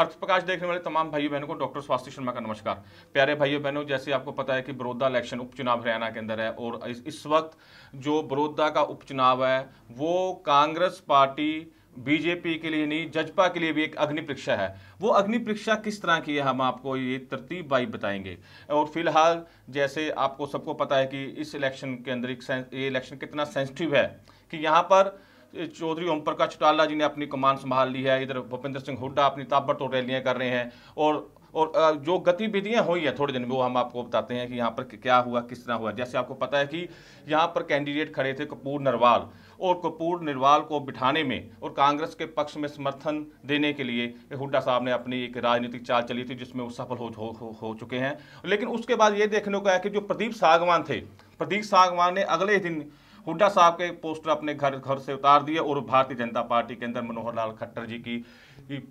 अर्थ प्रकाश देखने वाले तमाम भाई बहनों को डॉक्टर स्वास्थ्य शर्मा का नमस्कार प्यारे भाइयों बहनों जैसे आपको पता है कि बड़ौदा इलेक्शन उपचुनाव हरियाणा के अंदर है और इस, इस वक्त जो बड़ौदा का उपचुनाव है वो कांग्रेस पार्टी बीजेपी के लिए नहीं जजपा के लिए भी एक अग्नि परीक्षा है वो अग्नि परीक्षा किस तरह की है हम आपको ये तरतीब बाई बताएंगे और फिलहाल जैसे आपको सबको पता है कि इस इलेक्शन के अंदर ये इलेक्शन कितना सेंसिटिव है कि यहाँ पर चौधरी ओम प्रकाश चौटाला जी ने अपनी कमान संभाल ली है इधर भूपेंद्र सिंह हुड्डा अपनी ताबड़तोड़ रैलियाँ कर रहे हैं और और जो गतिविधियां हुई है थोड़े दिन में वो हम आपको बताते हैं कि यहाँ पर क्या हुआ किस तरह हुआ जैसे आपको पता है कि यहाँ पर कैंडिडेट खड़े थे कपूर नरवाल और कपूर नरवाल को बिठाने में और कांग्रेस के पक्ष में समर्थन देने के लिए हुड्डा साहब ने अपनी एक राजनीतिक चाल चली थी जिसमें वो सफल हो, हो, हो चुके हैं लेकिन उसके बाद ये देखने को आया कि जो प्रदीप सागवान थे प्रदीप सागवान ने अगले दिन हुड्डा साहब के पोस्टर अपने घर घर से उतार दिए और भारतीय जनता पार्टी के अंदर मनोहर लाल खट्टर जी की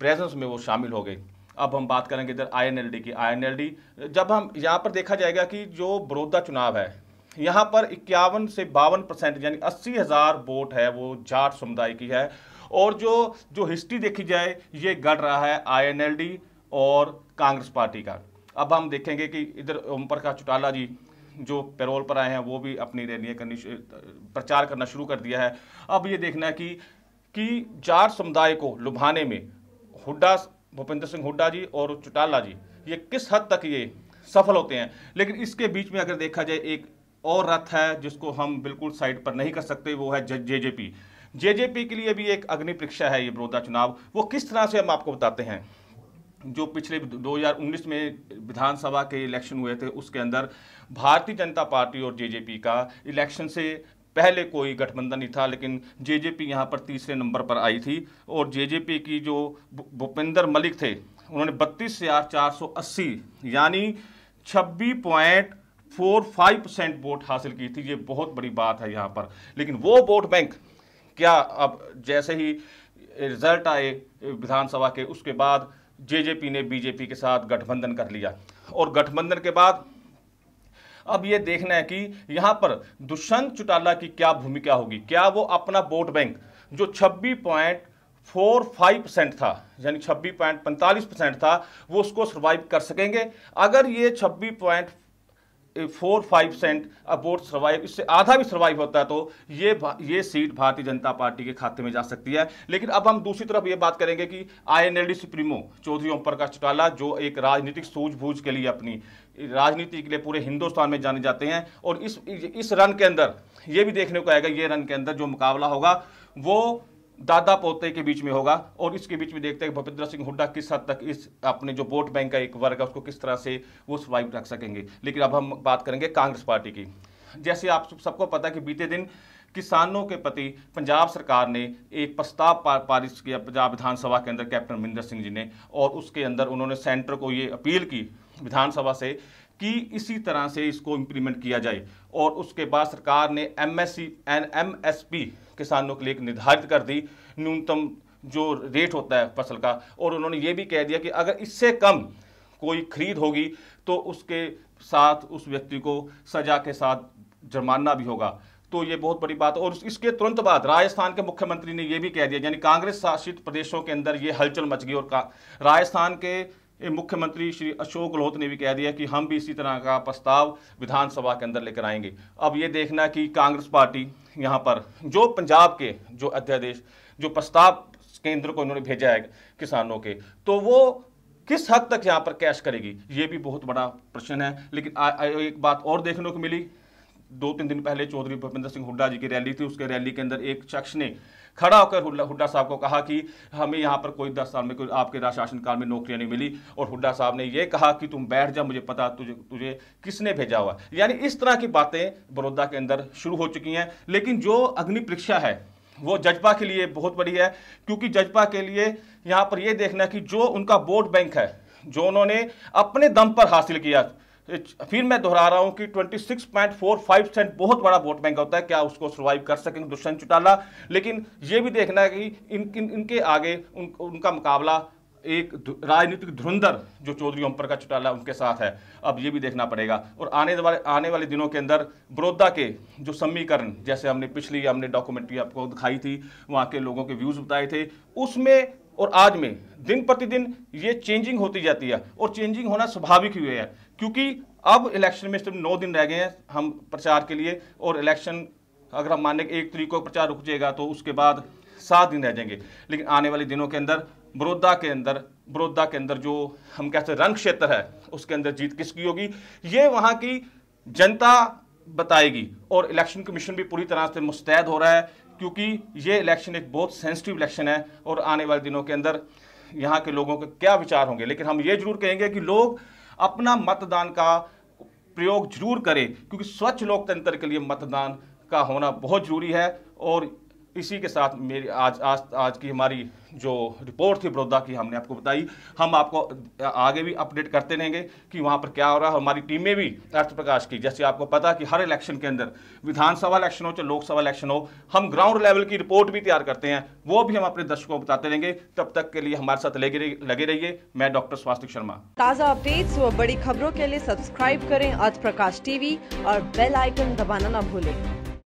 प्रेजेंस में वो शामिल हो गए अब हम बात करेंगे इधर आईएनएलडी की आईएनएलडी जब हम यहाँ पर देखा जाएगा कि जो बड़ौदा चुनाव है यहाँ पर इक्यावन से बावन परसेंट यानी अस्सी हज़ार वोट है वो जाट समुदाय की है और जो जो हिस्ट्री देखी जाए ये गढ़ रहा है आईएनएलडी और कांग्रेस पार्टी का अब हम देखेंगे कि इधर ओम प्रकाश चौटाला जी जो पेरोल पर आए हैं वो भी अपनी रैलियाँ करनी प्रचार करना शुरू कर दिया है अब ये देखना है कि कि जार समुदाय को लुभाने में हुड्डा भूपेंद्र सिंह हुड्डा जी और चौटाला जी ये किस हद तक ये सफल होते हैं लेकिन इसके बीच में अगर देखा जाए एक और रथ है जिसको हम बिल्कुल साइड पर नहीं कर सकते वो है जे जे पी जे जे पी के लिए भी एक अग्नि परीक्षा है ये बड़ौदा चुनाव वो किस तरह से हम आपको बताते हैं जो पिछले 2019 में विधानसभा के इलेक्शन हुए थे उसके अंदर भारतीय जनता पार्टी और जेजेपी का इलेक्शन से पहले कोई गठबंधन नहीं था लेकिन जेजेपी यहाँ पर तीसरे नंबर पर आई थी और जेजेपी की जो भूपेंद्र मलिक थे उन्होंने बत्तीस हजार चार सौ अस्सी यानी छब्बीस point four five percent vote हासिल की थी ये बहुत बड़ी बात है यहाँ पर लेकिन वो वोट बैंक क्या अब जैसे ही रिजल्ट आए विधानसभा के उसके बाद जेजेपी ने बीजेपी के साथ गठबंधन कर लिया और गठबंधन के बाद अब ये देखना है कि यहाँ पर दुष्यंत चौटाला की क्या भूमिका होगी क्या वो अपना वोट बैंक जो छब्बीस पॉइंट फोर फाइव परसेंट था यानी छब्बीस पॉइंट पैंतालीस परसेंट था वो उसको सर्वाइव कर सकेंगे अगर ये छब्बीस पॉइंट फोर फाइव सेंट अबोट सर्वाइव इससे आधा भी सर्वाइव होता है तो ये ये सीट भारतीय जनता पार्टी के खाते में जा सकती है लेकिन अब हम दूसरी तरफ ये बात करेंगे कि आईएनएलडी सुप्रीमो चौधरी ओम प्रकाश चौटाला जो एक राजनीतिक सूझबूझ के लिए अपनी राजनीति के लिए पूरे हिंदुस्तान में जाने जाते हैं और इस इस रन के अंदर ये भी देखने को आएगा ये रन के अंदर जो मुकाबला होगा वो दादा पोते के बीच में होगा और इसके बीच में देखते हैं भूपेंद्र सिंह हुड्डा किस हद तक इस अपने जो वोट बैंक का एक वर्ग है उसको किस तरह से वो सर्वाइव रख सकेंगे लेकिन अब हम बात करेंगे कांग्रेस पार्टी की जैसे आप सबको पता है कि बीते दिन किसानों के प्रति पंजाब सरकार ने एक प्रस्ताव पारित किया पंजाब विधानसभा के अंदर कैप्टन अमरिंदर सिंह जी ने और उसके अंदर उन्होंने सेंटर को ये अपील की विधानसभा से कि इसी तरह से इसको इम्प्लीमेंट किया जाए और उसके बाद सरकार ने M S C N M S P किसानों के लिए एक निर्धारित कर दी न्यूनतम जो रेट होता है फसल का और उन्होंने ये भी कह दिया कि अगर इससे कम कोई खरीद होगी तो उसके साथ उस व्यक्ति को सजा के साथ जुर्माना भी होगा तो ये बहुत बड़ी बात और इसके तुरंत बाद राजस्थान के मुख्यमंत्री ने यह भी कह दिया यानी कांग्रेस शासित प्रदेशों के अंदर ये हलचल मच गई और राजस्थान के मुख्यमंत्री श्री अशोक गहलोत ने भी कह दिया कि हम भी इसी तरह का प्रस्ताव विधानसभा के अंदर लेकर आएंगे अब ये देखना कि कांग्रेस पार्टी यहाँ पर जो पंजाब के जो अध्यादेश जो प्रस्ताव केंद्र को इन्होंने भेजा है किसानों के तो वो किस हद तक यहाँ पर कैश करेगी ये भी बहुत बड़ा प्रश्न है लेकिन आ, आ, एक बात और देखने को मिली दो तीन दिन पहले चौधरी भूपेंद्र सिंह हुड्डा जी की रैली थी उसके रैली के अंदर एक शख्स ने खड़ा होकर हुड्डा साहब को कहा कि हमें यहाँ पर कोई दस साल में कोई आपके शासनकाल में नौकरियाँ नहीं मिली और हुड्डा साहब ने यह कहा कि तुम बैठ जा मुझे पता तुझे तुझे किसने भेजा हुआ यानी इस तरह की बातें बड़ौदा के अंदर शुरू हो चुकी हैं लेकिन जो अग्नि परीक्षा है वो जजपा के लिए बहुत बड़ी है क्योंकि जजपा के लिए यहाँ पर यह देखना कि जो उनका वोट बैंक है जो उन्होंने अपने दम पर हासिल किया फिर मैं दोहरा रहा हूं कि 26.45 सेंट बहुत बड़ा वोट बैंक होता है क्या उसको सर्वाइव कर सकेंगे दुष्यंत चौटाला लेकिन ये भी देखना है कि इन, इन इनके आगे उन, उनका मुकाबला एक राजनीतिक धुरंधर जो चौधरी ओम का चौटाला उनके साथ है अब ये भी देखना पड़ेगा और आने वाले आने वाले दिनों के अंदर बड़ौदा के जो समीकरण जैसे हमने पिछली हमने डॉक्यूमेंट्री आपको दिखाई थी वहाँ के लोगों के व्यूज़ बताए थे उसमें और आज में दिन प्रतिदिन ये चेंजिंग होती जाती है और चेंजिंग होना स्वाभाविक ही है क्योंकि अब इलेक्शन में सिर्फ नौ दिन रह गए हैं हम प्रचार के लिए और इलेक्शन अगर हम माने एक तरीक को प्रचार रुक जाएगा तो उसके बाद सात दिन रह जाएंगे लेकिन आने वाले दिनों के अंदर बड़ौदा के अंदर बड़ौदा के अंदर जो हम कहते हैं रंग क्षेत्र है उसके अंदर जीत किसकी होगी ये वहाँ की जनता बताएगी और इलेक्शन कमीशन भी पूरी तरह से मुस्तैद हो रहा है क्योंकि ये इलेक्शन एक बहुत सेंसिटिव इलेक्शन है और आने वाले दिनों के अंदर यहाँ के लोगों के क्या विचार होंगे लेकिन हम ये जरूर कहेंगे कि लोग अपना मतदान का प्रयोग जरूर करें क्योंकि स्वच्छ लोकतंत्र के लिए मतदान का होना बहुत जरूरी है और इसी के साथ मेरी आज आज आज की हमारी जो रिपोर्ट थी बड़ौदा की हमने आपको बताई हम आपको आगे भी अपडेट करते रहेंगे कि वहाँ पर क्या हो रहा है हमारी टीमें भी अर्थ प्रकाश की जैसे आपको पता कि हर इलेक्शन के अंदर विधानसभा इलेक्शन हो चाहे लोकसभा इलेक्शन हो हम ग्राउंड लेवल की रिपोर्ट भी तैयार करते हैं वो भी हम अपने दर्शकों को बताते रहेंगे तब तक के लिए हमारे साथ लगे रहिए मैं डॉक्टर स्वास्तिक शर्मा ताज़ा अपडेट्स व बड़ी खबरों के लिए सब्सक्राइब करें अर्थ प्रकाश टीवी और बेल आइकन दबाना ना भूलें